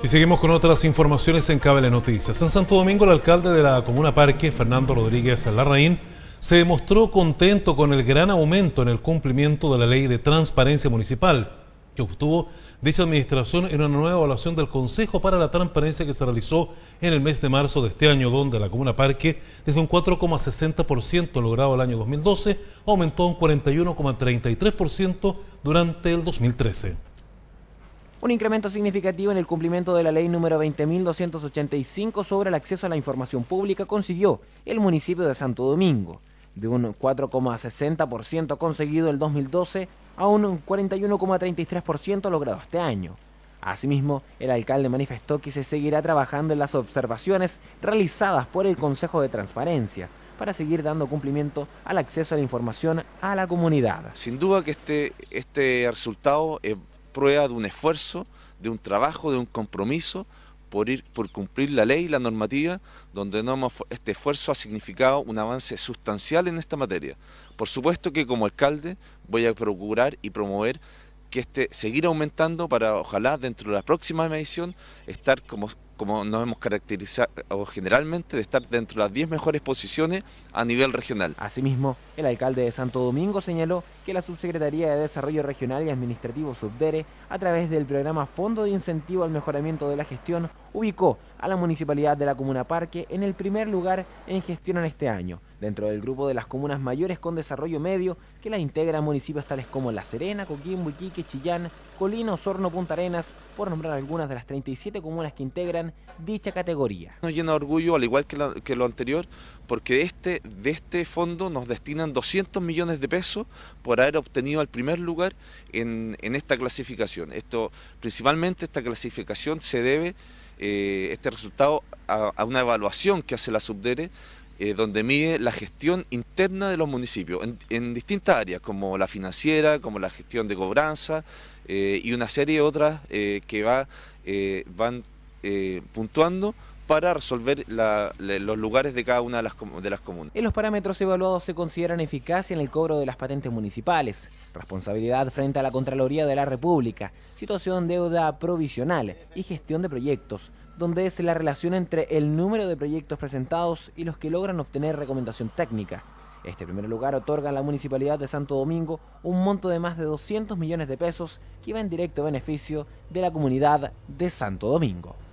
Y seguimos con otras informaciones en Cable Noticias. En Santo Domingo, el alcalde de la Comuna Parque, Fernando Rodríguez Larraín, se demostró contento con el gran aumento en el cumplimiento de la ley de transparencia municipal que obtuvo dicha administración en una nueva evaluación del Consejo para la Transparencia que se realizó en el mes de marzo de este año, donde la Comuna Parque, desde un 4,60% logrado el año 2012, aumentó a un 41,33% durante el 2013 un incremento significativo en el cumplimiento de la ley número 20.285 sobre el acceso a la información pública consiguió el municipio de Santo Domingo, de un 4,60% conseguido el 2012 a un 41,33% logrado este año. Asimismo, el alcalde manifestó que se seguirá trabajando en las observaciones realizadas por el Consejo de Transparencia para seguir dando cumplimiento al acceso a la información a la comunidad. Sin duda que este, este resultado prueba de un esfuerzo, de un trabajo, de un compromiso por, ir, por cumplir la ley y la normativa, donde no este esfuerzo ha significado un avance sustancial en esta materia. Por supuesto que como alcalde voy a procurar y promover que este seguir aumentando para ojalá dentro de la próxima medición estar como como nos hemos caracterizado generalmente de estar dentro de las 10 mejores posiciones a nivel regional. Asimismo, el alcalde de Santo Domingo señaló que la Subsecretaría de Desarrollo Regional y Administrativo Subdere, a través del programa Fondo de Incentivo al Mejoramiento de la Gestión, ubicó a la municipalidad de la comuna Parque en el primer lugar en gestión en este año, dentro del grupo de las comunas mayores con desarrollo medio que la integran municipios tales como La Serena, Coquimbo, Iquique, Chillán, ...Colino, Osorno, Punta Arenas, por nombrar algunas de las 37 comunas que integran dicha categoría. Nos llena de orgullo, al igual que, lo anterior, porque de este, de este fondo nos destinan 200 millones de pesos por haber obtenido el primer lugar en, en esta clasificación. Esto, principalmente esta clasificación se debe eh, este resultado a, una evaluación que hace la Subdere, eh, donde mide la gestión interna de los municipios en, distintas áreas, como la financiera, como la gestión de cobranza eh, y una serie de otras que va, van puntuando para resolver los lugares de cada una de las, de las comunas. En los parámetros evaluados se consideran eficacia en el cobro de las patentes municipales, responsabilidad frente a la Contraloría de la República, situación deuda provisional y gestión de proyectos, donde es la relación entre el número de proyectos presentados y los que logran obtener recomendación técnica. Este primer lugar otorga a la Municipalidad de Santo Domingo un monto de más de 200 millones de pesos que va en directo beneficio de la comunidad de Santo Domingo.